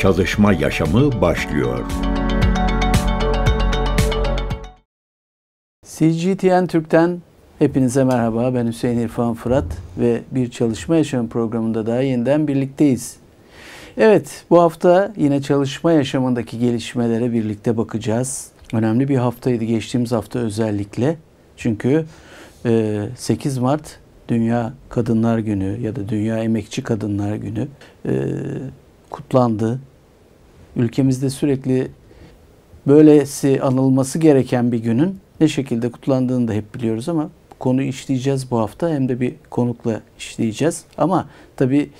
çalışma yaşamı başlıyor. CGTN Türk'ten hepinize merhaba. Ben Hüseyin İrfan Fırat ve bir çalışma yaşamı programında daha yeniden birlikteyiz. Evet, bu hafta yine çalışma yaşamındaki gelişmelere birlikte bakacağız. Önemli bir haftaydı geçtiğimiz hafta özellikle. Çünkü 8 e, Mart Dünya Kadınlar Günü ya da Dünya Emekçi Kadınlar Günü e, kutlandı ülkemizde sürekli böylesi anılması gereken bir günün ne şekilde kutlandığını da hep biliyoruz ama konu işleyeceğiz bu hafta hem de bir konukla işleyeceğiz. Ama tabi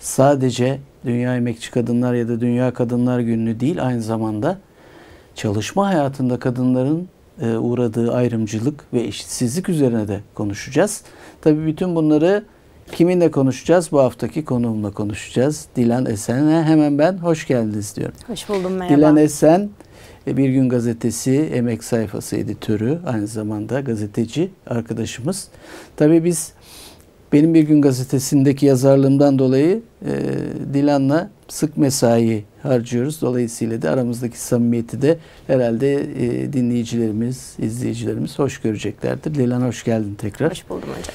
sadece Dünya Emekçi Kadınlar ya da Dünya Kadınlar Günü değil aynı zamanda çalışma hayatında kadınların e, uğradığı ayrımcılık ve eşitsizlik üzerine de konuşacağız. tabi bütün bunları Kiminle konuşacağız? Bu haftaki konuğumla konuşacağız. Dilan Esen'e hemen ben hoş geldiniz diyorum. Hoş buldum merhaba. Dilan Esen e, Bir Gün Gazetesi emek sayfası editörü aynı zamanda gazeteci arkadaşımız. Tabii biz benim Bir Gün Gazetesi'ndeki yazarlığımdan dolayı e, Dilan'la sık mesai harcıyoruz. Dolayısıyla da aramızdaki samimiyeti de herhalde e, dinleyicilerimiz, izleyicilerimiz hoş göreceklerdir. Dilan hoş geldin tekrar. Hoş buldum hocam.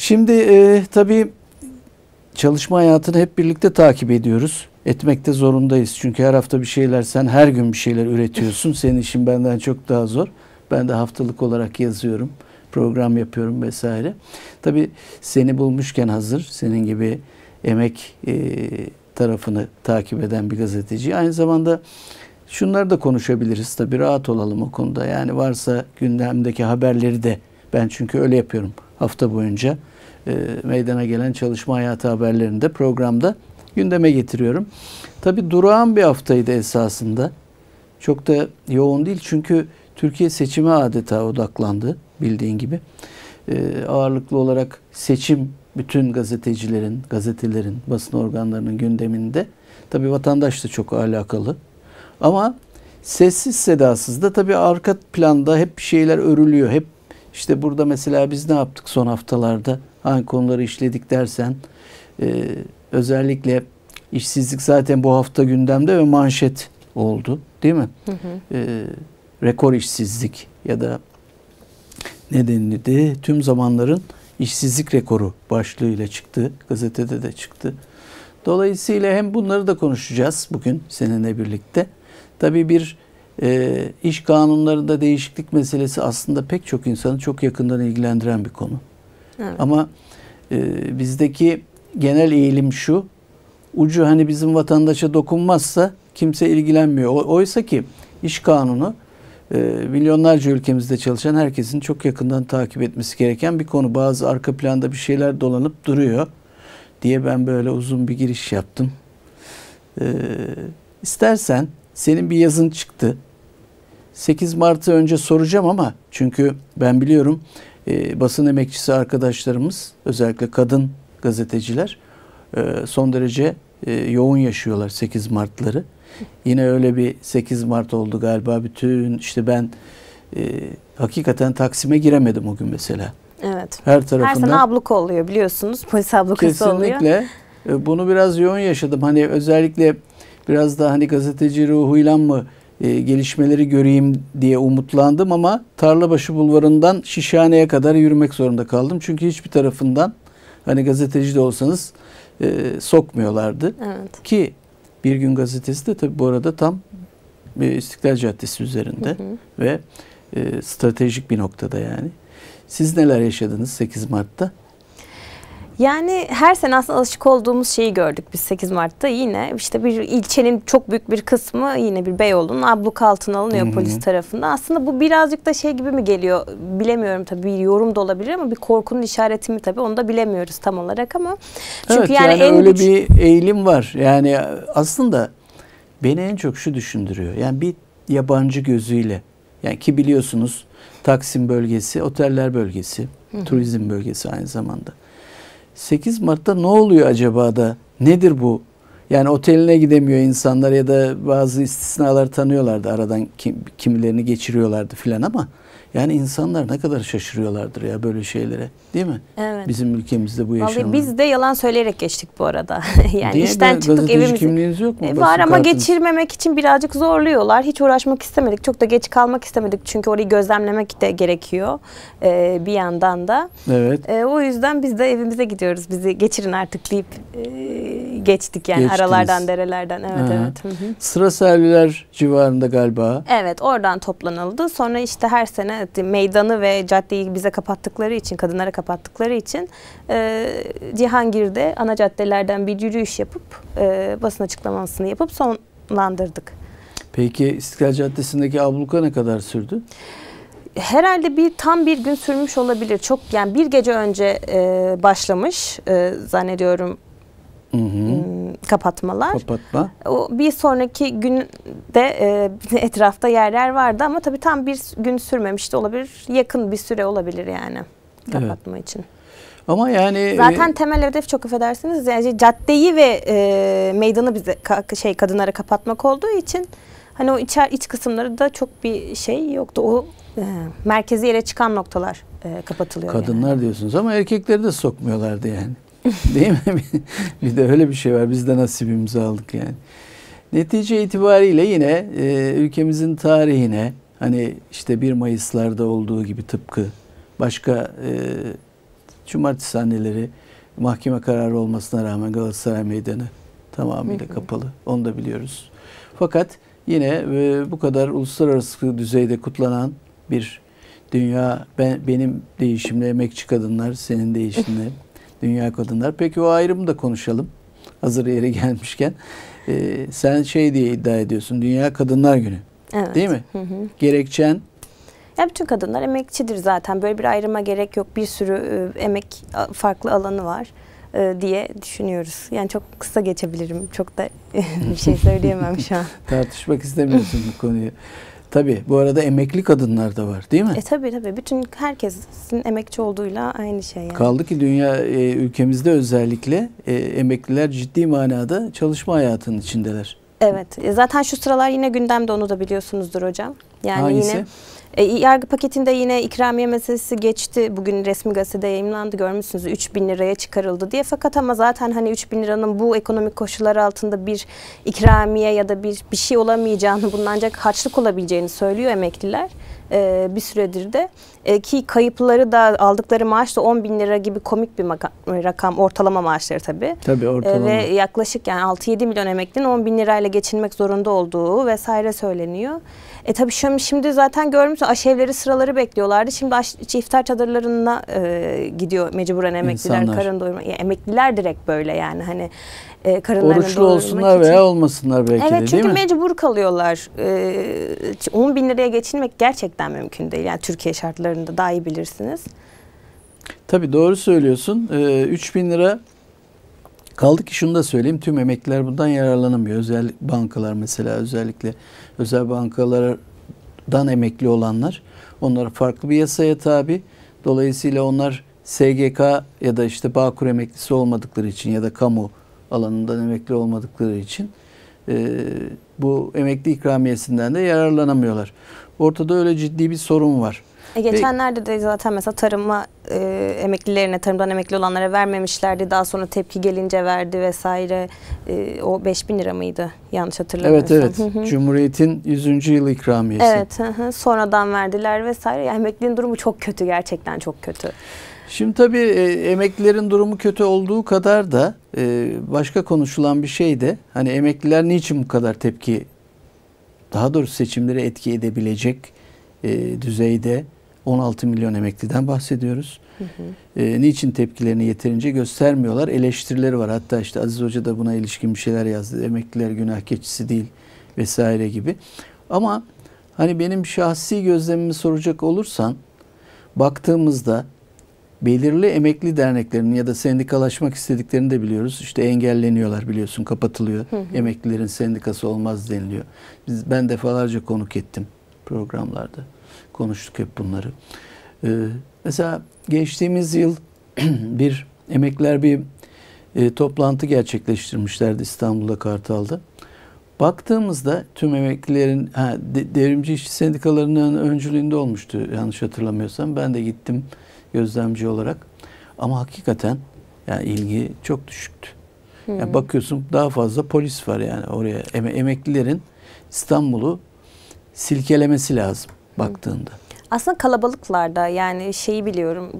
Şimdi e, tabii çalışma hayatını hep birlikte takip ediyoruz. Etmekte zorundayız. Çünkü her hafta bir şeyler sen her gün bir şeyler üretiyorsun. Senin işin benden çok daha zor. Ben de haftalık olarak yazıyorum. Program yapıyorum vesaire. Tabii seni bulmuşken hazır. Senin gibi emek e, tarafını takip eden bir gazeteci. Aynı zamanda şunları da konuşabiliriz tabii rahat olalım o konuda. Yani varsa gündemdeki haberleri de ben çünkü öyle yapıyorum hafta boyunca e, meydana gelen çalışma hayatı haberlerinde programda gündeme getiriyorum. Tabi durağan bir haftaydı esasında. Çok da yoğun değil çünkü Türkiye seçime adeta odaklandı bildiğin gibi. E, ağırlıklı olarak seçim bütün gazetecilerin, gazetelerin, basın organlarının gündeminde. Tabi vatandaş da çok alakalı. Ama sessiz sedasız da tabi arka planda hep bir şeyler örülüyor. Hep işte burada mesela biz ne yaptık son haftalarda? Hangi konuları işledik dersen e, özellikle işsizlik zaten bu hafta gündemde ve manşet oldu değil mi? Hı hı. E, rekor işsizlik ya da nedenini de tüm zamanların işsizlik rekoru başlığıyla çıktı. Gazetede de çıktı. Dolayısıyla hem bunları da konuşacağız bugün seninle birlikte. Tabii bir e, iş kanunlarında değişiklik meselesi aslında pek çok insanı çok yakından ilgilendiren bir konu. Evet. Ama e, bizdeki genel eğilim şu. Ucu hani bizim vatandaşa dokunmazsa kimse ilgilenmiyor. O, oysa ki iş kanunu e, milyonlarca ülkemizde çalışan herkesin çok yakından takip etmesi gereken bir konu. Bazı arka planda bir şeyler dolanıp duruyor diye ben böyle uzun bir giriş yaptım. E, istersen senin bir yazın çıktı. 8 Mart'ı önce soracağım ama çünkü ben biliyorum e, basın emekçisi arkadaşlarımız özellikle kadın gazeteciler e, son derece e, yoğun yaşıyorlar 8 Mart'ları. Yine öyle bir 8 Mart oldu galiba. Bütün işte ben e, hakikaten Taksim'e giremedim o gün mesela. Evet. Her tarafında Her sene abluka oluyor biliyorsunuz. Polis ablukası kesinlikle, oluyor. Kesinlikle. E, bunu biraz yoğun yaşadım. Hani özellikle biraz da hani gazeteci ruhuyla mı e, gelişmeleri göreyim diye umutlandım ama Tarlabaşı Bulvarı'ndan Şişhane'ye kadar yürümek zorunda kaldım. Çünkü hiçbir tarafından hani gazeteci de olsanız e, sokmuyorlardı. Evet. Ki Bir Gün Gazetesi de tabii bu arada tam e, İstiklal Caddesi üzerinde hı hı. ve e, stratejik bir noktada yani. Siz neler yaşadınız 8 Mart'ta? Yani her sene aslında alışık olduğumuz şeyi gördük biz 8 Mart'ta yine işte bir ilçenin çok büyük bir kısmı yine bir Beyoğlu'nun abluk altına alınıyor hı polis tarafından. Aslında bu birazcık da şey gibi mi geliyor bilemiyorum tabii bir yorum da olabilir ama bir korkunun işareti mi tabii onu da bilemiyoruz tam olarak ama. Çünkü evet, yani, yani en öyle güç... bir eğilim var yani aslında beni en çok şu düşündürüyor yani bir yabancı gözüyle yani ki biliyorsunuz Taksim bölgesi oteller bölgesi hı turizm bölgesi aynı zamanda. 8 Mart'ta ne oluyor acaba da? Nedir bu? Yani oteline gidemiyor insanlar ya da bazı istisnalar tanıyorlardı. Aradan kim, kimilerini geçiriyorlardı filan ama yani insanlar ne kadar şaşırıyorlardır ya böyle şeylere. Değil mi? Evet. Bizim ülkemizde bu yaşanıyor. Vallahi biz de yalan söyleyerek geçtik bu arada. yani Niye? işten bir çıktık evimize. kimliğiniz yok mu? E, var ama kartınız. geçirmemek için birazcık zorluyorlar. Hiç uğraşmak istemedik. Çok da geç kalmak istemedik. Çünkü orayı gözlemlemek de gerekiyor e, bir yandan da. Evet. E, o yüzden biz de evimize gidiyoruz. Bizi geçirin artık deyip e, geçtik yani Geçtiniz. aralardan derelerden. Evet Aha. evet. Hı hı. Sıra Serviler civarında galiba. Evet oradan toplanıldı. Sonra işte her sene meydanı ve caddeyi bize kapattıkları için, kadınlara kapattıkları için e, Cihangir'de ana caddelerden bir yürüyüş yapıp e, basın açıklamasını yapıp sonlandırdık. Peki İstiklal Caddesi'ndeki abluka ne kadar sürdü? herhalde bir tam bir gün sürmüş olabilir. Çok yani bir gece önce e, başlamış e, zannediyorum. Hı hı. Hmm, kapatmalar. Kapatma. O bir sonraki günde e, etrafta yerler vardı ama tabii tam bir gün sürmemişti olabilir. Yakın bir süre olabilir yani kapatma evet. için. Ama yani e, zaten temel hedef çok affedersiniz yani şey, caddeyi ve e, meydanı bize şey kadınlara kapatmak olduğu için hani o iç iç kısımları da çok bir şey yoktu. O e, merkezi yere çıkan noktalar e, kapatılıyor. Kadınlar yani. diyorsunuz ama erkekleri de sokmuyorlardı yani. Değil mi? bir de öyle bir şey var. Biz de nasibimizi aldık yani. Netice itibariyle yine e, ülkemizin tarihine hani işte 1 Mayıs'larda olduğu gibi tıpkı başka e, cumartesi anneleri mahkeme kararı olmasına rağmen Galatasaray Meydanı tamamıyla kapalı. Onu da biliyoruz. Fakat yine e, bu kadar uluslararası düzeyde kutlanan bir dünya ben, benim değişimle emekçi kadınlar senin değişimle Dünya Kadınlar. Peki o ayrımı da konuşalım. Hazır yere gelmişken. Ee, sen şey diye iddia ediyorsun. Dünya Kadınlar Günü. Evet. Değil mi? Hı hı. Gerekçen yani bütün kadınlar emekçidir zaten. Böyle bir ayrıma gerek yok. Bir sürü e, emek farklı alanı var e, diye düşünüyoruz. Yani çok kısa geçebilirim. Çok da bir şey söyleyemem şu an. Tartışmak istemiyorsun bu konuyu. Tabii bu arada emekli kadınlar da var değil mi? E tabii tabii. Bütün herkesin emekçi olduğuyla aynı şey. Yani. Kaldı ki dünya e, ülkemizde özellikle e, emekliler ciddi manada çalışma hayatının içindeler. Evet. E, zaten şu sıralar yine gündemde onu da biliyorsunuzdur hocam. Yani Hangisi? yine e, yargı paketinde yine ikramiye meselesi geçti. Bugün resmi gazetede yayınlandı görmüşsünüz 3 bin liraya çıkarıldı diye. Fakat ama zaten hani 3 bin liranın bu ekonomik koşullar altında bir ikramiye ya da bir bir şey olamayacağını bundan ancak harçlık olabileceğini söylüyor emekliler e, bir süredir de e, ki kayıpları da aldıkları maaş da 10 bin lira gibi komik bir rakam ortalama maaşları tabii. Tabii e, ortalama. E, ve yaklaşık yani 6-7 milyon emeklinin 10 bin lirayla geçinmek zorunda olduğu vesaire söyleniyor. E tabii şimdi, şimdi zaten görmüşsün aşevleri sıraları bekliyorlardı. Şimdi aş, iftar çadırlarına e, gidiyor mecburen emekliler İnsanlar. karın doyurma. Ya, emekliler direkt böyle yani hani e, karınlarını Oruçlu olsunlar için. veya olmasınlar belki evet, de değil mi? Evet çünkü mecbur kalıyorlar. E, 10 bin liraya geçinmek gerçekten mümkün değil. Yani Türkiye şartlarında daha iyi bilirsiniz. Tabii doğru söylüyorsun. E, 3 bin lira Kaldı ki şunu da söyleyeyim tüm emekliler bundan yararlanamıyor. Özel bankalar mesela özellikle özel bankalardan emekli olanlar onlar farklı bir yasaya tabi. Dolayısıyla onlar SGK ya da işte Bağkur emeklisi olmadıkları için ya da kamu alanından emekli olmadıkları için e, bu emekli ikramiyesinden de yararlanamıyorlar. Ortada öyle ciddi bir sorun var. E geçenlerde de zaten mesela tarıma e, emeklilerine, tarımdan emekli olanlara vermemişlerdi. Daha sonra tepki gelince verdi vesaire. E, o 5000 lira mıydı? Yanlış hatırlamıyorsam. Evet evet. Cumhuriyet'in 100. yıl ikramiyesi. Evet. Hı hı. Sonradan verdiler vesaire. Yani emeklinin durumu çok kötü gerçekten çok kötü. Şimdi tabii e, emeklilerin durumu kötü olduğu kadar da e, başka konuşulan bir şey de hani emekliler niçin bu kadar tepki daha doğrusu seçimlere etki edebilecek e, düzeyde 16 milyon emekliden bahsediyoruz. Hı hı. E, niçin tepkilerini yeterince göstermiyorlar? Eleştirileri var. Hatta işte Aziz Hoca da buna ilişkin bir şeyler yazdı. Emekliler günah keçisi değil vesaire gibi. Ama hani benim şahsi gözlemimi soracak olursan baktığımızda belirli emekli derneklerinin ya da sendikalaşmak istediklerini de biliyoruz. İşte engelleniyorlar biliyorsun, kapatılıyor. Hı Emeklilerin sendikası olmaz deniliyor. Biz ben defalarca konuk ettim programlarda. Konuştuk hep bunları. Ee, mesela geçtiğimiz yıl bir emekler bir e, toplantı gerçekleştirmişlerdi İstanbul'da Kartal'da. Baktığımızda tüm emeklilerin ha, devrimci işçi sendikalarının öncülüğünde olmuştu yanlış hatırlamıyorsam. Ben de gittim gözlemci olarak. Ama hakikaten yani ilgi çok düşüktü. Hmm. Yani bakıyorsun daha fazla polis var yani oraya em emeklilerin İstanbul'u silkelemesi lazım hmm. baktığında. Aslında kalabalıklarda yani şeyi biliyorum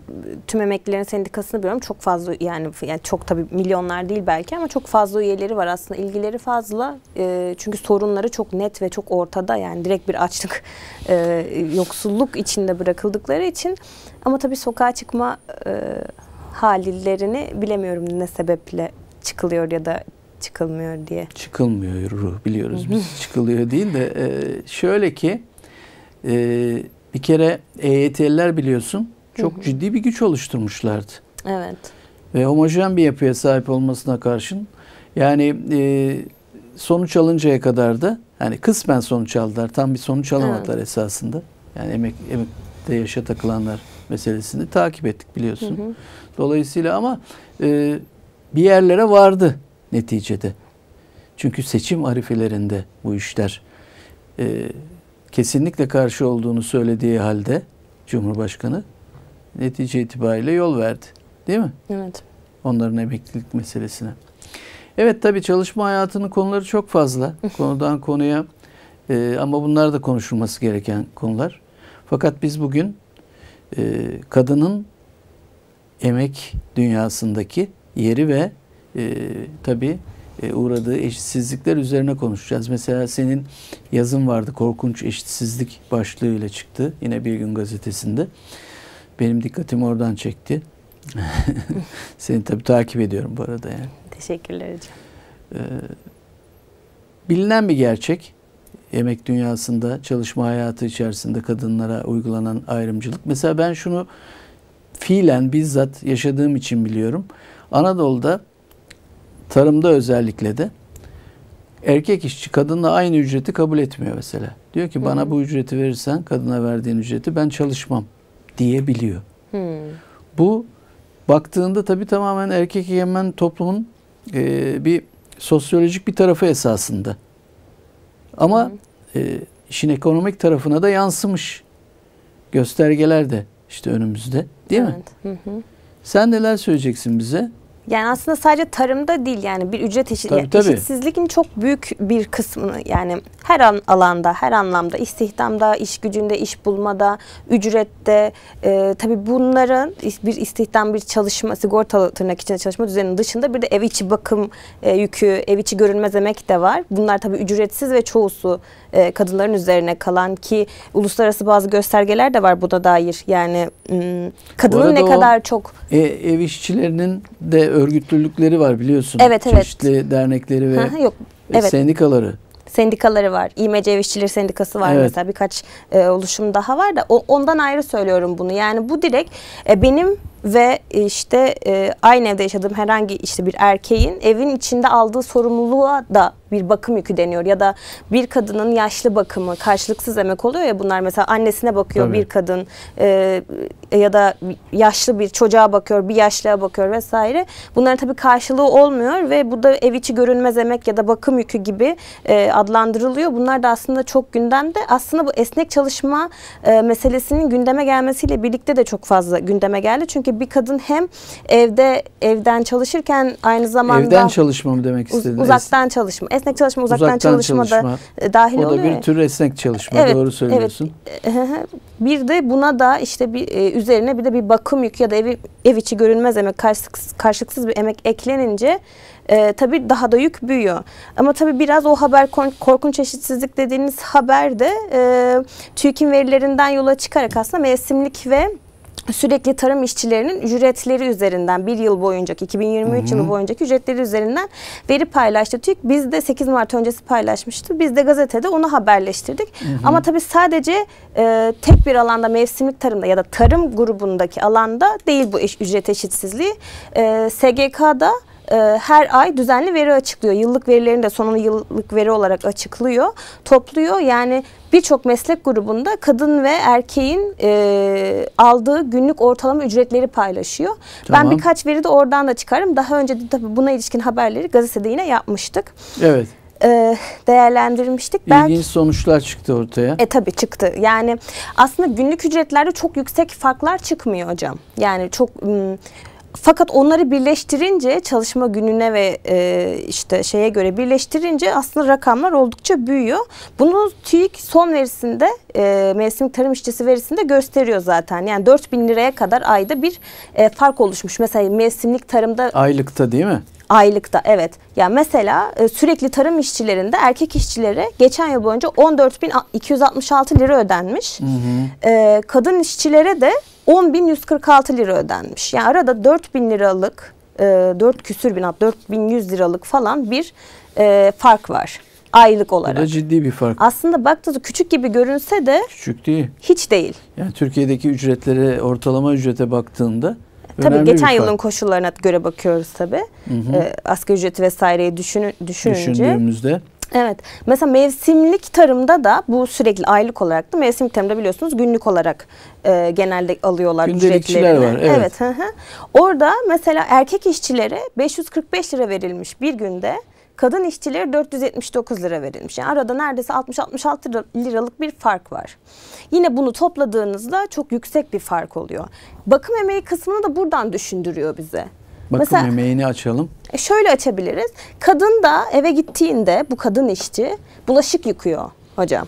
tüm emeklilerin sendikasını biliyorum çok fazla yani yani çok tabii milyonlar değil belki ama çok fazla üyeleri var aslında ilgileri fazla e, çünkü sorunları çok net ve çok ortada yani direkt bir açlık e, yoksulluk içinde bırakıldıkları için ama tabii sokağa çıkma e, halillerini bilemiyorum ne sebeple çıkılıyor ya da çıkılmıyor diye. Çıkılmıyor ruh biliyoruz biz. Çıkılıyor değil de e, şöyle ki e, bir kere EYT'liler biliyorsun çok ciddi bir güç oluşturmuşlardı. Evet. Ve homojen bir yapıya sahip olmasına karşın yani e, sonuç alıncaya kadar da yani kısmen sonuç aldılar. Tam bir sonuç alamadılar evet. esasında. Yani emek, emekte yaşa takılanlar meselesini takip ettik biliyorsun. Hı hı. Dolayısıyla ama e, bir yerlere vardı neticede. Çünkü seçim arifelerinde bu işler e, kesinlikle karşı olduğunu söylediği halde Cumhurbaşkanı netice itibariyle yol verdi. Değil mi? Evet. Onların emeklilik meselesine. Evet tabii çalışma hayatının konuları çok fazla. Konudan konuya e, ama bunlar da konuşulması gereken konular. Fakat biz bugün e, kadının emek dünyasındaki yeri ve e, tabii e, uğradığı eşitsizlikler üzerine konuşacağız. Mesela senin yazın vardı korkunç eşitsizlik başlığıyla çıktı yine bir gün gazetesinde. Benim dikkatimi oradan çekti. Seni tabi takip ediyorum bu arada yani. Teşekkürler hocam. Ee, bilinen bir gerçek yemek dünyasında, çalışma hayatı içerisinde kadınlara uygulanan ayrımcılık. Mesela ben şunu fiilen bizzat yaşadığım için biliyorum. Anadolu'da tarımda özellikle de erkek işçi kadınla aynı ücreti kabul etmiyor mesela. Diyor ki bana bu ücreti verirsen kadına verdiğin ücreti ben çalışmam diyebiliyor. Hmm. Bu baktığında tabii tamamen erkek egemen toplumun e, bir sosyolojik bir tarafı esasında. Ama e, işin ekonomik tarafına da yansımış göstergeler de işte önümüzde değil evet. mi? Hı hı. Sen neler söyleyeceksin bize? Yani aslında sadece tarımda değil yani bir ücret eşit, tabii, tabii. eşitsizliğin çok büyük bir kısmını yani her an, alanda, her anlamda istihdamda, iş gücünde, iş bulmada, ücrette e, tabii bunların bir istihdam, bir çalışma, sigortalı tırnak içinde çalışma düzeninin dışında bir de ev içi bakım e, yükü, ev içi görünmez emek de var. Bunlar tabii ücretsiz ve çoğusu e, kadınların üzerine kalan ki uluslararası bazı göstergeler de var buna dair. Yani kadının ne kadar çok... E, ev işçilerinin de örgütlülükleri var biliyorsun. Evet evet. Çeşitli dernekleri ve ha, yok. Evet. sendikaları sendikaları var. İMC ve İşçileri Sendikası var evet. mesela birkaç e, oluşum daha var da o, ondan ayrı söylüyorum bunu. Yani bu direkt e, benim ve e, işte e, aynı evde yaşadığım herhangi işte bir erkeğin evin içinde aldığı sorumluluğa da bir bakım yükü deniyor ya da bir kadının yaşlı bakımı karşılıksız emek oluyor ya bunlar mesela annesine bakıyor Tabii. bir kadın e, e, ya da yaşlı bir çocuğa bakıyor bir yaşlıya bakıyor vesaire bunların tabii karşılığı olmuyor ve bu da ev içi görünmez emek ya da bakım yükü gibi e, adlandırılıyor bunlar da aslında çok gündemde aslında bu esnek çalışma e, meselesinin gündeme gelmesiyle birlikte de çok fazla gündeme geldi çünkü ki bir kadın hem evde evden çalışırken aynı zamanda evden çalışma mı demek istedin? Uzaktan es çalışma. Esnek çalışma uzaktan, uzaktan çalışma, çalışma da dahil oluyor. O da oluyor bir ya. tür esnek çalışma. Evet, doğru söylüyorsun. Evet. Bir de buna da işte bir e, üzerine bir de bir bakım yükü ya da evi, ev içi görünmez emek karşılıksız, karşılıksız bir emek eklenince e, tabii daha da yük büyüyor. Ama tabii biraz o haber korkunç eşitsizlik dediğiniz haber de e, TÜİK'in verilerinden yola çıkarak aslında mevsimlik ve sürekli tarım işçilerinin ücretleri üzerinden bir yıl boyunca 2023 hı hı. yılı boyunca ücretleri üzerinden veri paylaştı TÜİK. Biz de 8 Mart öncesi paylaşmıştı. Biz de gazetede onu haberleştirdik. Hı hı. Ama tabii sadece e, tek bir alanda mevsimlik tarımda ya da tarım grubundaki alanda değil bu eş, ücret eşitsizliği. E, SGK'da e, her ay düzenli veri açıklıyor. Yıllık verilerini de sonunu yıllık veri olarak açıklıyor. Topluyor yani birçok meslek grubunda kadın ve erkeğin e, aldığı günlük ortalama ücretleri paylaşıyor. Tamam. Ben birkaç veri de oradan da çıkarım. Daha önce de tabii buna ilişkin haberleri gazetede yine yapmıştık. Evet e, değerlendirmiştik. İlginç Belki, sonuçlar çıktı ortaya. E tabii çıktı. Yani aslında günlük ücretlerde çok yüksek farklar çıkmıyor hocam. Yani çok hmm, fakat onları birleştirince çalışma gününe ve e, işte şeye göre birleştirince aslında rakamlar oldukça büyüyor. Bunu TÜİK son verisinde e, mevsim tarım işçisi verisinde gösteriyor zaten. Yani 4 bin liraya kadar ayda bir e, fark oluşmuş. Mesela mevsimlik tarımda aylıkta değil mi? Aylıkta evet. Ya yani mesela e, sürekli tarım işçilerinde erkek işçilere geçen yıl boyunca 14.266 lira ödenmiş. Hı hı. E, kadın işçilere de 10.146 lira ödenmiş. Yani arada 4.000 liralık, 4 e, küsür bin, 4.100 liralık falan bir fark var aylık olarak. Bu da ciddi bir fark. Aslında baktığınızda küçük gibi görünse de küçük değil. Hiç değil. Yani Türkiye'deki ücretlere ortalama ücrete baktığında tabii geçen yılın koşullarına göre bakıyoruz tabii. Hı hı. E, asgari ücreti vesaireyi düşün, düşününce. Düşündüğümüzde. Evet. Mesela mevsimlik tarımda da bu sürekli aylık olarak da mevsimlik tarımda biliyorsunuz günlük olarak e, genelde alıyorlar ücretlerini. var. Evet. evet hı hı. Orada mesela erkek işçilere 545 lira verilmiş bir günde Kadın işçilere 479 lira verilmiş. Yani arada neredeyse 60-66 liralık bir fark var. Yine bunu topladığınızda çok yüksek bir fark oluyor. Bakım emeği kısmını da buradan düşündürüyor bize. Bakım Mesela, emeğini açalım. E, şöyle açabiliriz. Kadın da eve gittiğinde bu kadın işçi bulaşık yıkıyor hocam.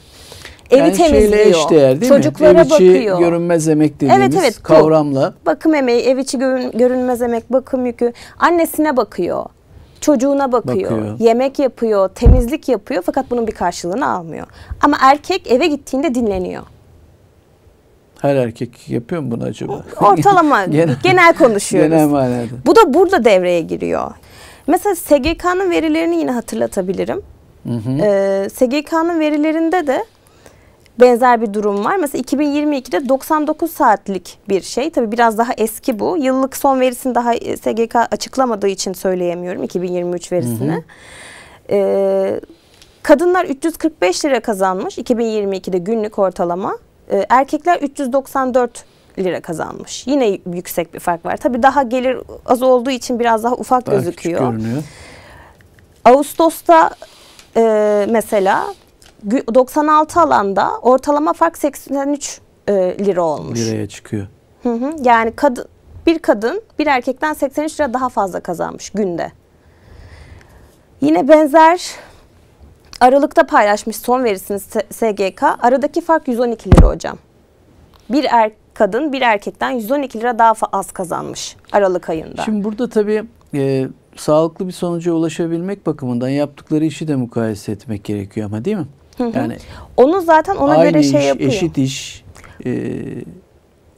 Evi yani temizliyor. Eşdeğer, değil çocuklara mi? Ev içi bakıyor. görünmez emek dediğimiz evet, evet, kavramla. Bu, bakım emeği, ev içi görün, görünmez emek, bakım yükü. Annesine bakıyor çocuğuna bakıyor, bakıyor, yemek yapıyor, temizlik yapıyor fakat bunun bir karşılığını almıyor. Ama erkek eve gittiğinde dinleniyor. Her erkek yapıyor mu bunu acaba? Ortalama genel, genel konuşuyoruz. Genel manada. Bu da burada devreye giriyor. Mesela SGK'nın verilerini yine hatırlatabilirim. Hı hı. Ee, SGK'nın verilerinde de benzer bir durum var. Mesela 2022'de 99 saatlik bir şey. Tabii biraz daha eski bu. Yıllık son verisini daha e, SGK açıklamadığı için söyleyemiyorum 2023 verisini. Hı hı. Ee, kadınlar 345 lira kazanmış 2022'de günlük ortalama. Ee, erkekler 394 lira kazanmış. Yine yüksek bir fark var. Tabii daha gelir az olduğu için biraz daha ufak daha gözüküyor. Ağustos'ta e, mesela 96 alanda ortalama fark 83 e, lira olmuş. Liraya çıkıyor. Hı hı. Yani kadın bir kadın bir erkekten 83 lira daha fazla kazanmış günde. Yine benzer Aralık'ta paylaşmış son verisini SGK. Aradaki fark 112 lira hocam. Bir er, kadın bir erkekten 112 lira daha az kazanmış Aralık ayında. Şimdi burada tabii e, sağlıklı bir sonuca ulaşabilmek bakımından yaptıkları işi de mukayese etmek gerekiyor ama değil mi? Hı hı. Yani onu zaten ona aynı göre şey yapıyor. eşit iş e,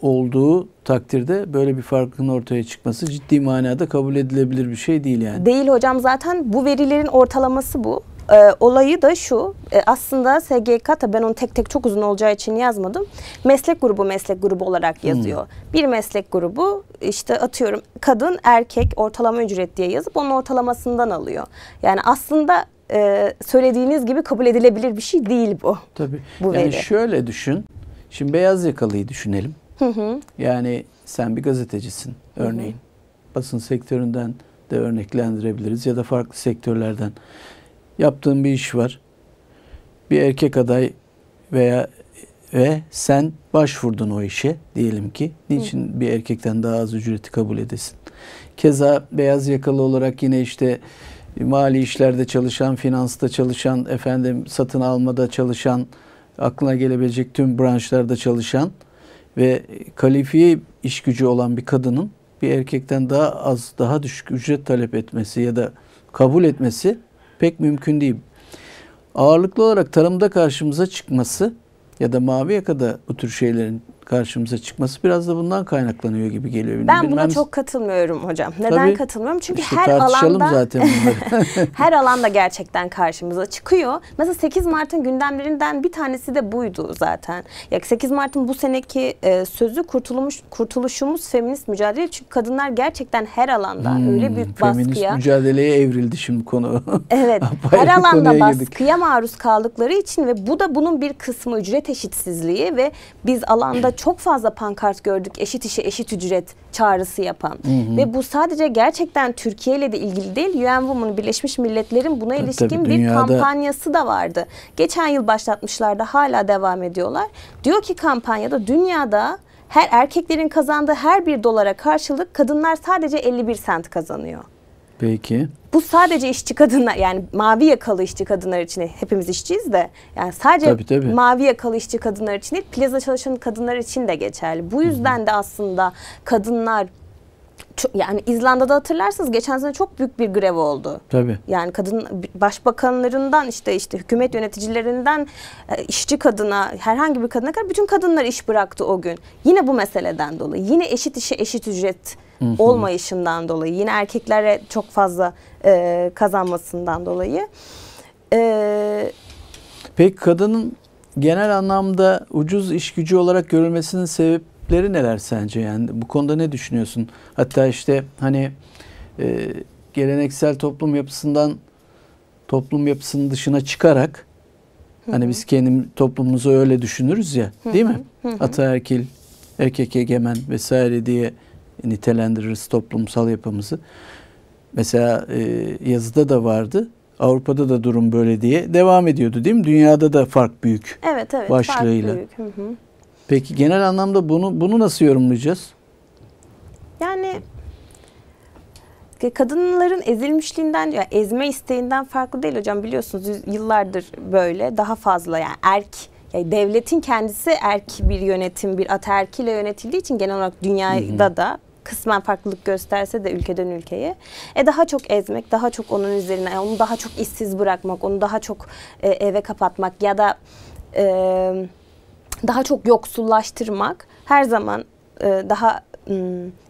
olduğu takdirde böyle bir farkın ortaya çıkması ciddi manada kabul edilebilir bir şey değil yani. Değil hocam zaten bu verilerin ortalaması bu. E, olayı da şu e, aslında SGK tabi ben onu tek tek çok uzun olacağı için yazmadım. Meslek grubu meslek grubu olarak hmm. yazıyor. Hmm. Bir meslek grubu işte atıyorum kadın erkek ortalama ücret diye yazıp onun ortalamasından alıyor. Yani aslında e, söylediğiniz gibi kabul edilebilir bir şey değil bu. Tabii. Bu yani veri. şöyle düşün. Şimdi beyaz yakalıyı düşünelim. Hı hı. Yani sen bir gazetecisin örneğin. Hı hı. Basın sektöründen de örneklendirebiliriz ya da farklı sektörlerden. Yaptığın bir iş var. Bir erkek aday veya ve sen başvurdun o işe diyelim ki. Niçin hı. bir erkekten daha az ücreti kabul edesin? Keza beyaz yakalı olarak yine işte mali işlerde çalışan, finansta çalışan, efendim satın almada çalışan, aklına gelebilecek tüm branşlarda çalışan ve kalifiye iş gücü olan bir kadının bir erkekten daha az, daha düşük ücret talep etmesi ya da kabul etmesi pek mümkün değil. Ağırlıklı olarak tarımda karşımıza çıkması ya da mavi yakada bu tür şeylerin karşımıza çıkması biraz da bundan kaynaklanıyor gibi geliyor. Benim. Ben Bilmem... buna çok katılmıyorum hocam. Neden Tabii, katılmıyorum? Çünkü işte her alanda zaten her alanda gerçekten karşımıza çıkıyor. Mesela 8 Mart'ın gündemlerinden bir tanesi de buydu zaten. Ya 8 Mart'ın bu seneki e, sözü kurtulmuş kurtuluşumuz feminist mücadele çünkü kadınlar gerçekten her alanda hmm, öyle büyük baskıya. Feminist mücadeleye evrildi şimdi konu. Evet. her alanda baskıya girdik. maruz kaldıkları için ve bu da bunun bir kısmı ücret eşitsizliği ve biz alanda çok fazla pankart gördük eşit işe eşit ücret çağrısı yapan. Hı hı. Ve bu sadece gerçekten Türkiye ile de ilgili değil UN Women Birleşmiş Milletler'in buna tabii, ilişkin tabii, bir kampanyası da vardı. Geçen yıl başlatmışlardı hala devam ediyorlar. Diyor ki kampanyada dünyada her erkeklerin kazandığı her bir dolara karşılık kadınlar sadece 51 sent kazanıyor. Peki. Bu sadece işçi kadınlar yani mavi yakalı işçi kadınlar için hepimiz işçiyiz de yani sadece tabii, tabii. mavi yakalı işçi kadınlar için değil plaza çalışan kadınlar için de geçerli. Bu yüzden Hı-hı. de aslında kadınlar yani İzlanda'da hatırlarsınız geçen sene çok büyük bir grev oldu. Tabii. Yani kadın başbakanlarından işte işte hükümet yöneticilerinden e, işçi kadına herhangi bir kadına kadar bütün kadınlar iş bıraktı o gün. Yine bu meseleden dolayı. Yine eşit işe eşit ücret olmayışından dolayı yine erkeklere çok fazla e, kazanmasından dolayı. E, Peki kadının genel anlamda ucuz iş gücü olarak görülmesinin sebepleri neler sence? Yani bu konuda ne düşünüyorsun? Hatta işte hani e, geleneksel toplum yapısından toplum yapısının dışına çıkarak hani biz kendi toplumumuzu öyle düşünürüz ya değil mi? Ataerkil, erkek egemen vesaire diye nitelendiririz toplumsal yapımızı. Mesela e, yazıda da vardı. Avrupa'da da durum böyle diye devam ediyordu değil mi? Dünyada da fark büyük. Evet evet. Başlığıyla. Fark büyük. Hı hı. Peki genel anlamda bunu bunu nasıl yorumlayacağız? Yani kadınların ezilmişliğinden, yani ezme isteğinden farklı değil hocam biliyorsunuz yıllardır böyle daha fazla yani erk yani devletin kendisi erk bir yönetim, bir ataerkiyle yönetildiği için genel olarak dünyada hı hı. da kısmen farklılık gösterse de ülkeden ülkeye e daha çok ezmek, daha çok onun üzerine, onu daha çok işsiz bırakmak, onu daha çok e, eve kapatmak ya da e, daha çok yoksullaştırmak her zaman e, daha m,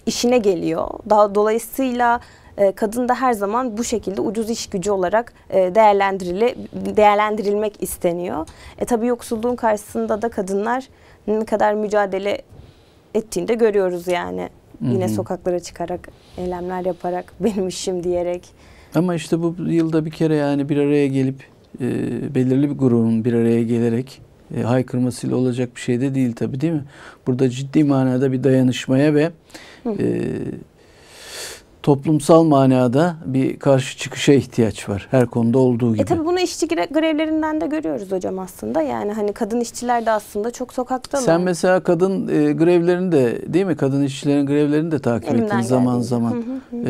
işine geliyor. Daha dolayısıyla e, kadın da her zaman bu şekilde ucuz iş gücü olarak e, değerlendirili değerlendirilmek isteniyor. E tabii yoksulluğun karşısında da kadınlar ne kadar mücadele ettiğini de görüyoruz yani. Yine sokaklara çıkarak, eylemler yaparak, benim işim diyerek. Ama işte bu yılda bir kere yani bir araya gelip e, belirli bir grubun bir araya gelerek e, haykırmasıyla olacak bir şey de değil tabii değil mi? Burada ciddi manada bir dayanışmaya ve e, toplumsal manada bir karşı çıkışa ihtiyaç var her konuda olduğu gibi. E tabii bunu işçi grevlerinden de görüyoruz hocam aslında. Yani hani kadın işçiler de aslında çok sokakta Sen mı? mesela kadın e, grevlerini de değil mi? Kadın işçilerin grevlerini de takip Elimden ettin geldiğim. zaman zaman. E,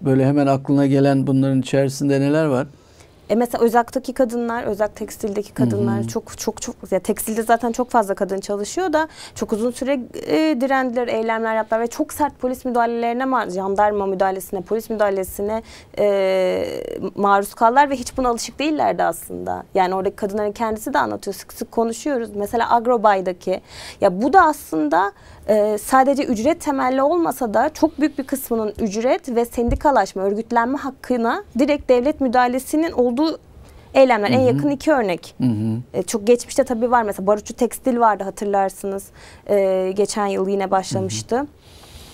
böyle hemen aklına gelen bunların içerisinde neler var? E mesela Özak'taki kadınlar, Özak tekstildeki kadınlar hı hı. çok çok çok ya tekstilde zaten çok fazla kadın çalışıyor da çok uzun süre e, direndiler, eylemler yaptılar ve çok sert polis müdahalelerine, jandarma müdahalesine, polis müdahalesine e, maruz kaldılar ve hiç buna alışık değillerdi aslında. Yani oradaki kadınların kendisi de anlatıyor. Sık sık konuşuyoruz. Mesela Agrobay'daki ya bu da aslında ee, sadece ücret temelli olmasa da çok büyük bir kısmının ücret ve sendikalaşma, örgütlenme hakkına direkt devlet müdahalesinin olduğu eylemler. Hı hı. En yakın iki örnek. Hı hı. Ee, çok geçmişte tabii var mesela Barutçu Tekstil vardı hatırlarsınız. Ee, geçen yıl yine başlamıştı. Hı hı.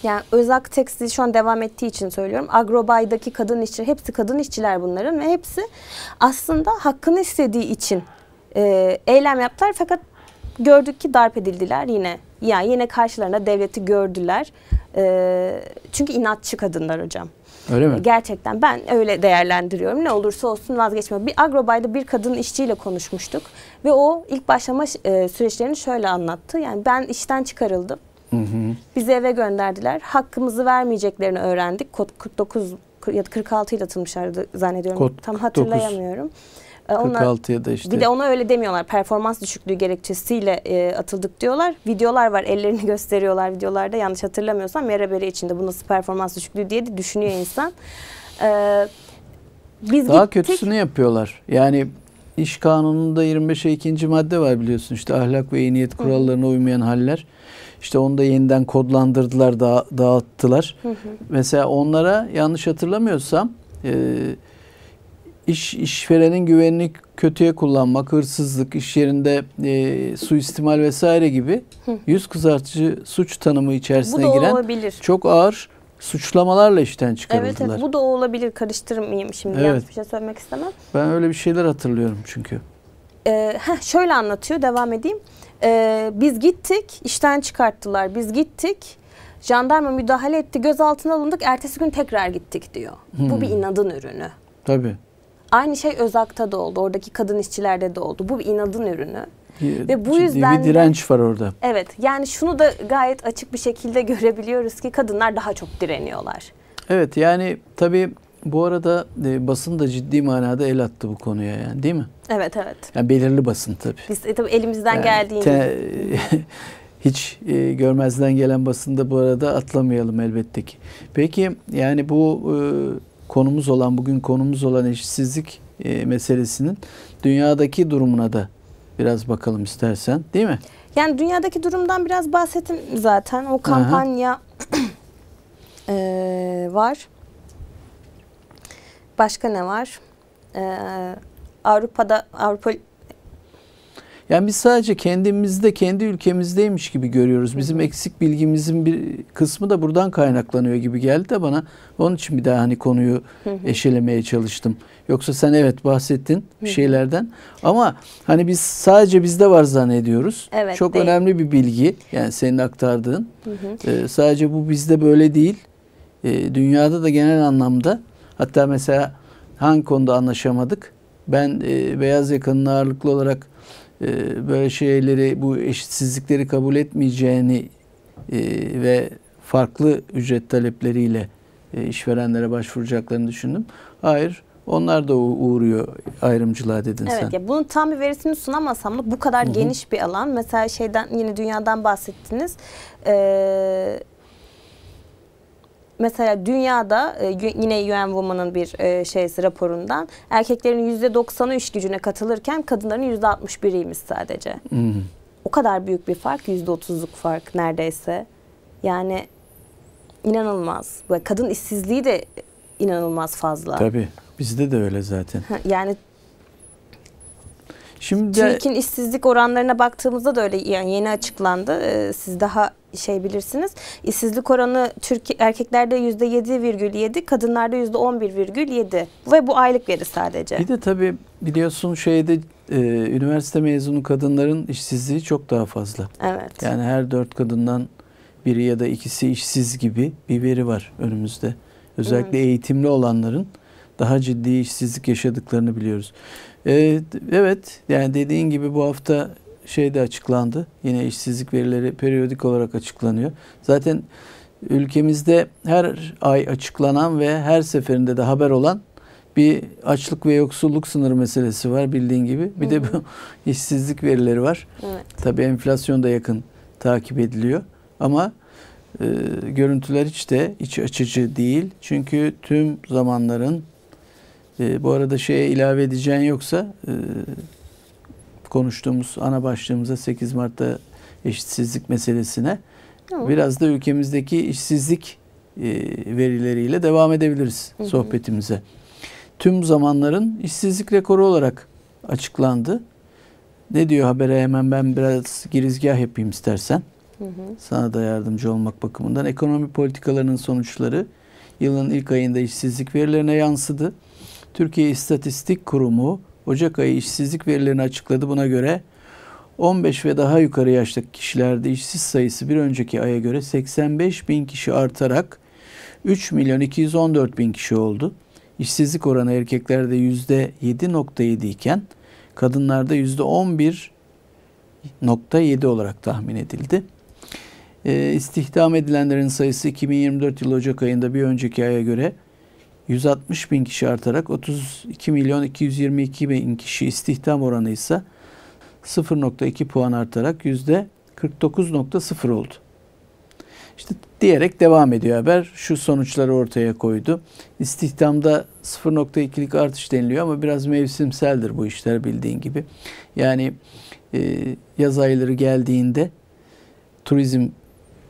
Yani Özak Tekstil şu an devam ettiği için söylüyorum. Agrobay'daki kadın işçi hepsi kadın işçiler bunların ve hepsi aslında hakkını istediği için e, eylem yaptılar. Fakat gördük ki darp edildiler yine yani yine karşılarına devleti gördüler. Ee, çünkü inatçı kadınlar hocam. Öyle mi? Ee, gerçekten ben öyle değerlendiriyorum. Ne olursa olsun vazgeçme. Bir Agrobay'da bir kadın işçiyle konuşmuştuk ve o ilk başlama e, süreçlerini şöyle anlattı. Yani ben işten çıkarıldım. Hı hı. Bizi eve gönderdiler. Hakkımızı vermeyeceklerini öğrendik. Kod 49 ya da 46 ile atılmışlardı zannediyorum. Kod Tam hatırlayamıyorum. 49. 46 e, ya da işte. Bir de ona öyle demiyorlar. Performans düşüklüğü gerekçesiyle e, atıldık diyorlar. Videolar var ellerini gösteriyorlar videolarda. Yanlış hatırlamıyorsam yara içinde bu nasıl performans düşüklüğü diye de düşünüyor insan. E, biz Daha gittik. kötüsünü yapıyorlar. Yani iş kanununda 25'e ikinci madde var biliyorsun. İşte ahlak ve iyi niyet kurallarına uymayan haller. İşte onu da yeniden kodlandırdılar, da, dağıttılar. Mesela onlara yanlış hatırlamıyorsam... E, iş işverenin güvenini kötüye kullanmak, hırsızlık, iş yerinde e, suistimal vesaire gibi yüz kızartıcı suç tanımı içerisine giren olabilir. çok ağır suçlamalarla işten çıkarıldılar. Evet, evet bu da olabilir. Karıştırmayayım şimdi. Evet. Yanlış bir şey söylemek istemem. Ben öyle bir şeyler hatırlıyorum çünkü. Ee, heh, şöyle anlatıyor. Devam edeyim. Ee, biz gittik. işten çıkarttılar. Biz gittik. Jandarma müdahale etti. Gözaltına alındık. Ertesi gün tekrar gittik diyor. Hmm. Bu bir inadın ürünü. Tabii. Aynı şey Özak'ta da oldu. Oradaki kadın işçilerde de oldu. Bu bir inadın ürünü. Bir, Ve bu yüzden bir direnç var orada. Evet. Yani şunu da gayet açık bir şekilde görebiliyoruz ki kadınlar daha çok direniyorlar. Evet yani tabii bu arada e, basın da ciddi manada el attı bu konuya yani değil mi? Evet evet. Yani belirli basın tabii. Biz e, tabii elimizden yani, geldiğince. hiç e, görmezden gelen basında bu arada atlamayalım elbette ki. Peki yani bu e, konumuz olan, bugün konumuz olan eşitsizlik e, meselesinin dünyadaki durumuna da biraz bakalım istersen değil mi? Yani dünyadaki durumdan biraz bahsettim zaten. O kampanya e, var. Başka ne var? E, Avrupa'da Avrupa yani biz sadece kendimizde, kendi ülkemizdeymiş gibi görüyoruz. Bizim eksik bilgimizin bir kısmı da buradan kaynaklanıyor gibi geldi de bana. Onun için bir daha hani konuyu eşelemeye çalıştım. Yoksa sen evet bahsettin bir şeylerden. Ama hani biz sadece bizde var zannediyoruz. Evet, Çok değil. önemli bir bilgi. Yani senin aktardığın. Ee, sadece bu bizde böyle değil. Ee, dünyada da genel anlamda hatta mesela hangi konuda anlaşamadık? Ben e, beyaz yakanın ağırlıklı olarak e, böyle şeyleri bu eşitsizlikleri kabul etmeyeceğini e, ve farklı ücret talepleriyle e, işverenlere başvuracaklarını düşündüm. Hayır onlar da uğruyor ayrımcılığa dedin evet, sen. Evet bunun tam bir verisini sunamasam da bu kadar Hı-hı. geniş bir alan. Mesela şeyden yine dünyadan bahsettiniz. Ee, mesela dünyada e, yine UN Women'ın bir e, şeysi raporundan erkeklerin %90'ı iş gücüne katılırken kadınların %61'iymiş sadece. Hmm. O kadar büyük bir fark %30'luk fark neredeyse. Yani inanılmaz. Kadın işsizliği de inanılmaz fazla. Tabii. Bizde de öyle zaten. yani Şimdi TÜİK'in işsizlik oranlarına baktığımızda da öyle yani yeni açıklandı. Ee, siz daha şey bilirsiniz. İşsizlik oranı Türkiye erkeklerde yüzde yedi virgül yedi kadınlarda yüzde on bir virgül yedi ve bu aylık veri sadece. Bir de tabii biliyorsun şeyde e, üniversite mezunu kadınların işsizliği çok daha fazla. Evet. Yani her dört kadından biri ya da ikisi işsiz gibi bir veri var önümüzde. Özellikle evet. eğitimli olanların daha ciddi işsizlik yaşadıklarını biliyoruz. Ee, evet yani dediğin gibi bu hafta şeyde açıklandı. Yine işsizlik verileri periyodik olarak açıklanıyor. Zaten ülkemizde her ay açıklanan ve her seferinde de haber olan bir açlık ve yoksulluk sınırı meselesi var bildiğin gibi. Bir de bu işsizlik verileri var. Evet. Tabii enflasyon da yakın takip ediliyor. Ama e, görüntüler hiç de iç açıcı değil. Çünkü tüm zamanların e, bu arada şeye ilave edeceğin yoksa e, konuştuğumuz ana başlığımıza 8 Mart'ta eşitsizlik meselesine Hı. biraz da ülkemizdeki işsizlik e, verileriyle devam edebiliriz Hı. sohbetimize. Tüm zamanların işsizlik rekoru olarak açıklandı. Ne diyor habere hemen ben biraz girizgah yapayım istersen. Hı hı. Sana da yardımcı olmak bakımından. Ekonomi politikalarının sonuçları yılın ilk ayında işsizlik verilerine yansıdı. Türkiye İstatistik Kurumu Ocak ayı işsizlik verilerini açıkladı. Buna göre 15 ve daha yukarı yaştaki kişilerde işsiz sayısı bir önceki aya göre 85 bin kişi artarak 3 milyon 214 bin kişi oldu. İşsizlik oranı erkeklerde %7.7 iken kadınlarda %11.7 olarak tahmin edildi. E, istihdam edilenlerin sayısı 2024 yılı Ocak ayında bir önceki aya göre 160 bin kişi artarak 32 milyon 222 bin kişi istihdam oranı ise 0.2 puan artarak yüzde %49.0 oldu. İşte diyerek devam ediyor haber. Şu sonuçları ortaya koydu. İstihdamda 0.2'lik artış deniliyor ama biraz mevsimseldir bu işler bildiğin gibi. Yani e, yaz ayları geldiğinde turizm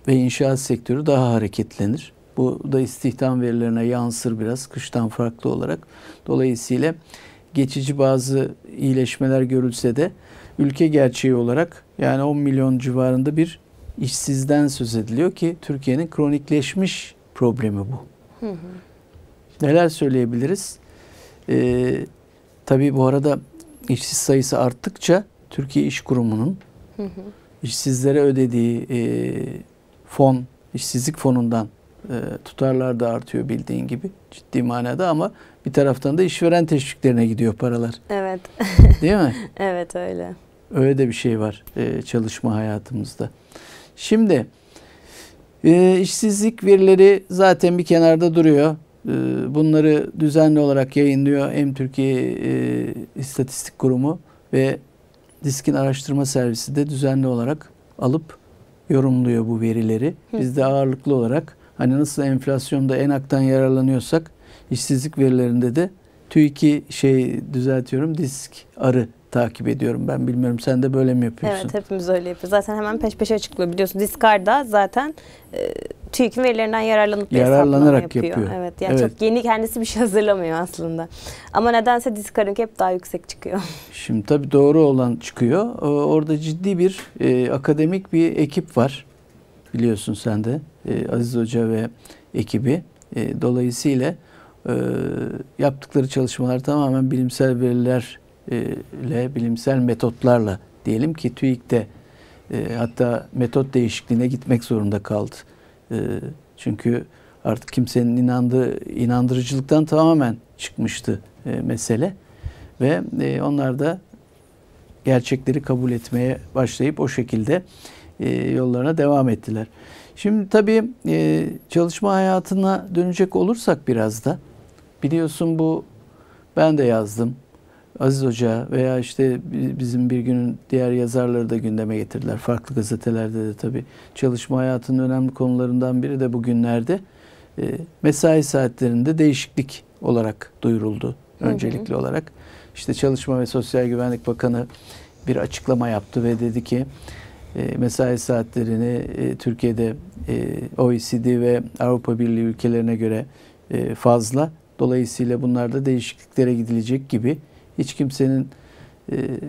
ve inşaat sektörü daha hareketlenir. Bu da istihdam verilerine yansır biraz kıştan farklı olarak. Dolayısıyla geçici bazı iyileşmeler görülse de ülke gerçeği olarak yani 10 milyon civarında bir işsizden söz ediliyor ki Türkiye'nin kronikleşmiş problemi bu. Hı hı. Neler söyleyebiliriz? Ee, tabii bu arada işsiz sayısı arttıkça Türkiye İş Kurumu'nun hı hı. işsizlere ödediği e, fon, işsizlik fonundan ee, tutarlar da artıyor bildiğin gibi ciddi manada ama bir taraftan da işveren teşviklerine gidiyor paralar. Evet. Değil mi? evet öyle. Öyle de bir şey var e, çalışma hayatımızda. Şimdi e, işsizlik verileri zaten bir kenarda duruyor. E, bunları düzenli olarak yayınlıyor hem Türkiye İstatistik Kurumu ve Disk'in araştırma servisi de düzenli olarak alıp yorumluyor bu verileri. Biz de ağırlıklı olarak Hani nasıl enflasyonda en aktan yararlanıyorsak işsizlik verilerinde de TÜİK'i şey düzeltiyorum disk arı takip ediyorum ben bilmiyorum sen de böyle mi yapıyorsun? Evet hepimiz öyle yapıyoruz. Zaten hemen peş peşe açıklıyor biliyorsun. Diskar'da zaten e, TÜİK'in verilerinden yararlanıp bir Yararlanarak yapıyor. yapıyor. Evet yani evet. çok yeni kendisi bir şey hazırlamıyor aslında. Ama nedense Diskar'ınki hep daha yüksek çıkıyor. Şimdi tabii doğru olan çıkıyor. Orada ciddi bir e, akademik bir ekip var biliyorsun sen de. E, Aziz Hoca ve ekibi. E, dolayısıyla e, yaptıkları çalışmalar tamamen bilimsel verilerle, bilimsel metotlarla diyelim ki TÜİK'te hatta metot değişikliğine gitmek zorunda kaldı. çünkü artık kimsenin inandığı inandırıcılıktan tamamen çıkmıştı mesele ve onlar da gerçekleri kabul etmeye başlayıp o şekilde yollarına devam ettiler. Şimdi tabii e, çalışma hayatına dönecek olursak biraz da biliyorsun bu ben de yazdım. Aziz Hoca veya işte bizim bir günün diğer yazarları da gündeme getirdiler. Farklı gazetelerde de tabii çalışma hayatının önemli konularından biri de bugünlerde e, mesai saatlerinde değişiklik olarak duyuruldu öncelikli hı hı. olarak. İşte Çalışma ve Sosyal Güvenlik Bakanı bir açıklama yaptı ve dedi ki e, mesai saatlerini e, Türkiye'de e, OECD ve Avrupa Birliği ülkelerine göre fazla. Dolayısıyla bunlarda değişikliklere gidilecek gibi. Hiç kimsenin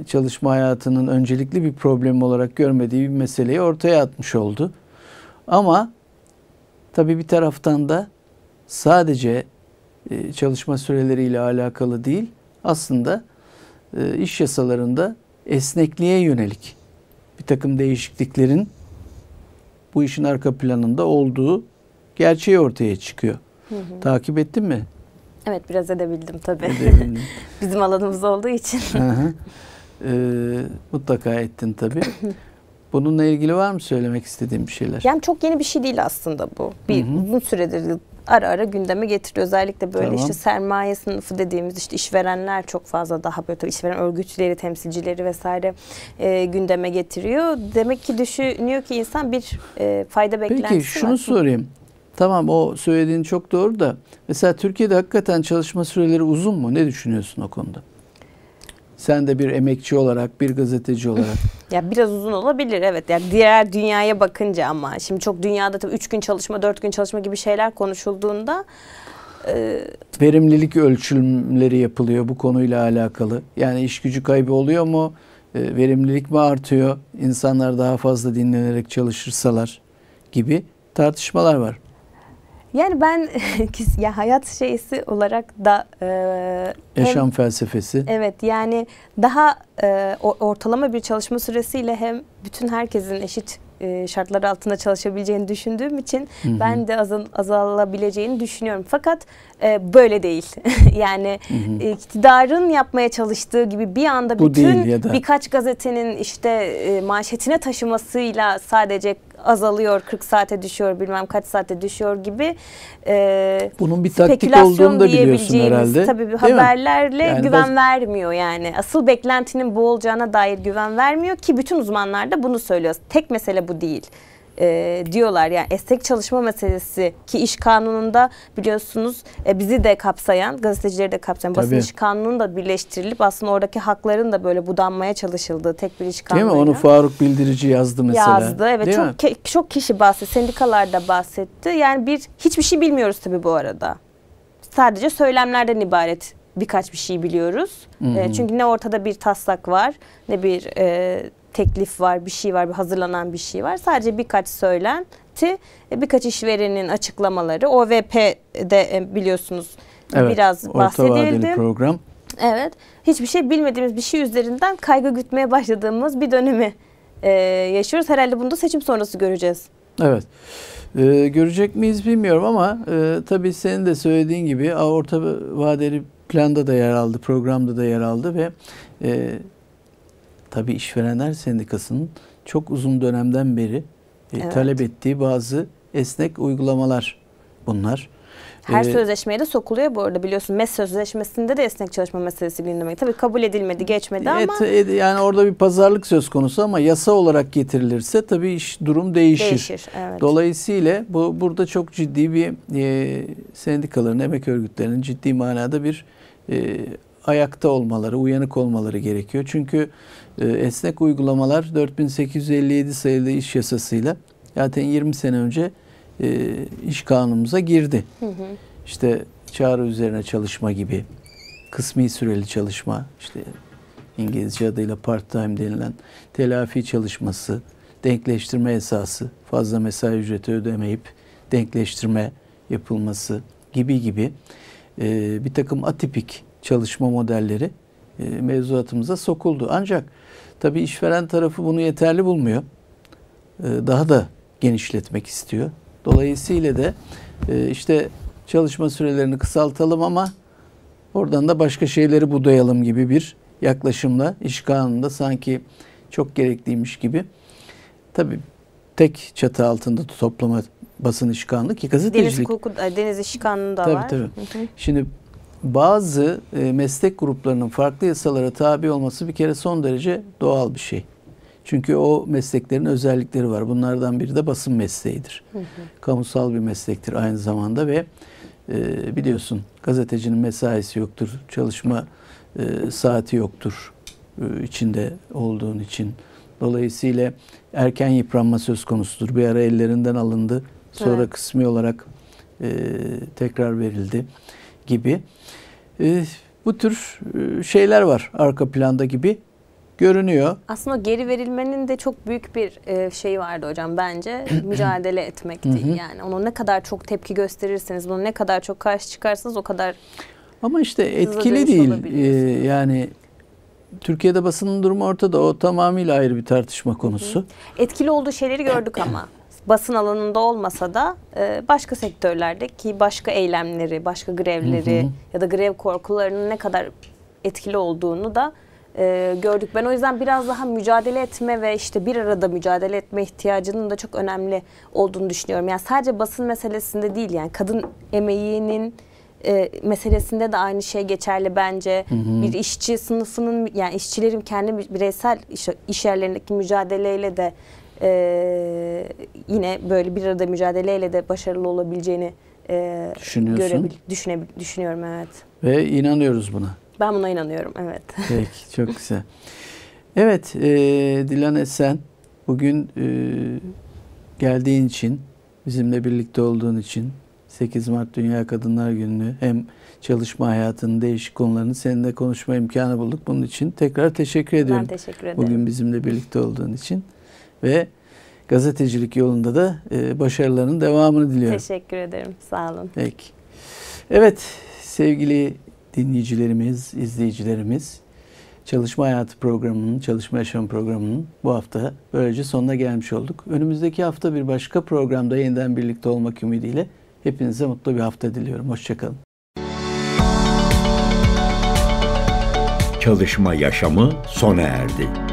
çalışma hayatının öncelikli bir problem olarak görmediği bir meseleyi ortaya atmış oldu. Ama tabii bir taraftan da sadece e, çalışma süreleriyle alakalı değil, aslında iş yasalarında esnekliğe yönelik bir takım değişikliklerin bu işin arka planında olduğu gerçeği ortaya çıkıyor. Hı hı. Takip ettin mi? Evet biraz edebildim tabii. Edebildim. Bizim alanımız olduğu için. Hı hı. Ee, mutlaka ettin tabii. Bununla ilgili var mı söylemek istediğim bir şeyler? Yani çok yeni bir şey değil aslında bu. Bir hı hı. uzun süredir ara ara gündeme getiriyor. Özellikle böyle tamam. işte sermaye sınıfı dediğimiz işte işverenler çok fazla daha böyle tabii işveren örgütleri, temsilcileri vesaire e, gündeme getiriyor. Demek ki düşünüyor ki insan bir e, fayda beklentisi Peki şunu sorayım. Tamam o söylediğin çok doğru da mesela Türkiye'de hakikaten çalışma süreleri uzun mu? Ne düşünüyorsun o konuda? Sen de bir emekçi olarak, bir gazeteci olarak. ya biraz uzun olabilir evet. Yani diğer dünyaya bakınca ama şimdi çok dünyada tabii 3 gün çalışma, 4 gün çalışma gibi şeyler konuşulduğunda e... verimlilik ölçümleri yapılıyor bu konuyla alakalı. Yani iş gücü kaybı oluyor mu? E, verimlilik mi artıyor? İnsanlar daha fazla dinlenerek çalışırsalar gibi tartışmalar var. Yani ben ya hayat şeysi olarak da e, yaşam hem, felsefesi. Evet yani daha e, ortalama bir çalışma süresiyle hem bütün herkesin eşit e, şartlar altında çalışabileceğini düşündüğüm için hı hı. ben de azal, azalabileceğini düşünüyorum. Fakat e, böyle değil. yani hı hı. iktidarın yapmaya çalıştığı gibi bir anda bütün da... birkaç gazetenin işte e, manşetine taşımasıyla sadece azalıyor, 40 saate düşüyor, bilmem kaç saate düşüyor gibi e, bunun bir taktik olduğunu da biliyorsun herhalde. Tabii Değil haberlerle yani güven vermiyor yani. Asıl beklentinin bu olacağına dair güven vermiyor ki bütün uzmanlar da bunu söylüyor. Tek mesele bu değil e, diyorlar. Yani esnek çalışma meselesi ki iş kanununda biliyorsunuz e, bizi de kapsayan, gazetecileri de kapsayan Tabii. basın iş kanunun da birleştirilip aslında oradaki hakların da böyle budanmaya çalışıldığı tek bir iş kanunu. Değil mi? Onu Faruk Bildirici yazdı mesela. Yazdı evet. Değil çok ke- çok kişi bahsetti. Sendikalar da bahsetti. Yani bir hiçbir şey bilmiyoruz tabii bu arada. Sadece söylemlerden ibaret birkaç bir şey biliyoruz. Hı E, çünkü ne ortada bir taslak var ne bir e, teklif var, bir şey var, bir hazırlanan bir şey var. Sadece birkaç söylenti, e, birkaç işverenin açıklamaları. OVP'de e, biliyorsunuz evet, biraz bahsedildi. Orta program. Evet. Hiçbir şey bilmediğimiz bir şey üzerinden kaygı gütmeye başladığımız bir dönemi e, yaşıyoruz. Herhalde bunu da seçim sonrası göreceğiz. Evet. Ee, görecek miyiz bilmiyorum ama e, tabii senin de söylediğin gibi orta vadeli planda da yer aldı, programda da yer aldı ve e, Tabi işverenler sendikasının çok uzun dönemden beri e, evet. talep ettiği bazı esnek uygulamalar bunlar. Her ee, sözleşmeye de sokuluyor bu arada biliyorsun. MES sözleşmesinde de esnek çalışma meselesi gündeme. tabi kabul edilmedi, geçmedi ama. Et, et, yani orada bir pazarlık söz konusu ama yasa olarak getirilirse tabi iş durum değişir. Değişir, evet. Dolayısıyla bu burada çok ciddi bir e, sendikaların, emek örgütlerinin ciddi manada bir e, ayakta olmaları, uyanık olmaları gerekiyor. Çünkü e, esnek uygulamalar 4857 sayılı iş yasasıyla zaten 20 sene önce e, iş kanunumuza girdi. Hı hı. İşte çağrı üzerine çalışma gibi, kısmi süreli çalışma, işte İngilizce adıyla part-time denilen telafi çalışması, denkleştirme esası, fazla mesai ücreti ödemeyip denkleştirme yapılması gibi gibi e, bir takım atipik çalışma modelleri e, mevzuatımıza sokuldu. Ancak tabii işveren tarafı bunu yeterli bulmuyor. E, daha da genişletmek istiyor. Dolayısıyla da e, işte çalışma sürelerini kısaltalım ama oradan da başka şeyleri budayalım gibi bir yaklaşımla iş kanununda sanki çok gerekliymiş gibi. Tabii tek çatı altında toplama basın iş kanunu ki gazetecilik. Deniz, hukuku, deniz iş kanunu da tabii, var. Tabii tabii. Şimdi bazı e, meslek gruplarının farklı yasalara tabi olması bir kere son derece doğal bir şey. Çünkü o mesleklerin özellikleri var. Bunlardan biri de basın mesleğidir. Hı hı. Kamusal bir meslektir aynı zamanda ve e, biliyorsun gazetecinin mesaisi yoktur, çalışma e, saati yoktur e, içinde olduğun için. Dolayısıyla erken yıpranma söz konusudur. Bir ara ellerinden alındı, sonra evet. kısmi olarak e, tekrar verildi gibi e, bu tür e, şeyler var arka planda gibi görünüyor. Aslında geri verilmenin de çok büyük bir şey vardı hocam bence mücadele etmekti. yani onu ne kadar çok tepki gösterirseniz, buna ne kadar çok karşı çıkarsanız o kadar Ama işte etkili değil. Ee, yani Türkiye'de basının durumu ortada. O tamamıyla ayrı bir tartışma konusu. Etkili olduğu şeyleri gördük ama basın alanında olmasa da e, başka sektörlerdeki başka eylemleri, başka grevleri hı hı. ya da grev korkularının ne kadar etkili olduğunu da e, gördük. Ben o yüzden biraz daha mücadele etme ve işte bir arada mücadele etme ihtiyacının da çok önemli olduğunu düşünüyorum. Yani sadece basın meselesinde değil yani kadın emeğinin e, meselesinde de aynı şey geçerli bence. Hı hı. Bir işçi sınıfının yani işçilerin kendi bireysel iş, iş yerlerindeki mücadeleyle de e, yine böyle bir arada mücadeleyle de başarılı olabileceğini e, Düşünüyorsun. Düşüne, düşünüyorum evet. Ve inanıyoruz buna. Ben buna inanıyorum evet. Peki çok güzel. Evet e, Dilan Esen bugün e, geldiğin için bizimle birlikte olduğun için 8 Mart Dünya Kadınlar Günü'nü hem çalışma hayatının değişik konularını seninle konuşma imkanı bulduk. Bunun için tekrar teşekkür ediyorum. Ben teşekkür ederim. Bugün bizimle birlikte olduğun için ve gazetecilik yolunda da e, başarılarının devamını diliyorum. Teşekkür ederim. Sağ olun. Peki. Evet sevgili dinleyicilerimiz, izleyicilerimiz Çalışma Hayatı programının, Çalışma yaşam programının bu hafta böylece sonuna gelmiş olduk. Önümüzdeki hafta bir başka programda yeniden birlikte olmak ümidiyle hepinize mutlu bir hafta diliyorum. Hoşçakalın. Çalışma Yaşamı sona erdi.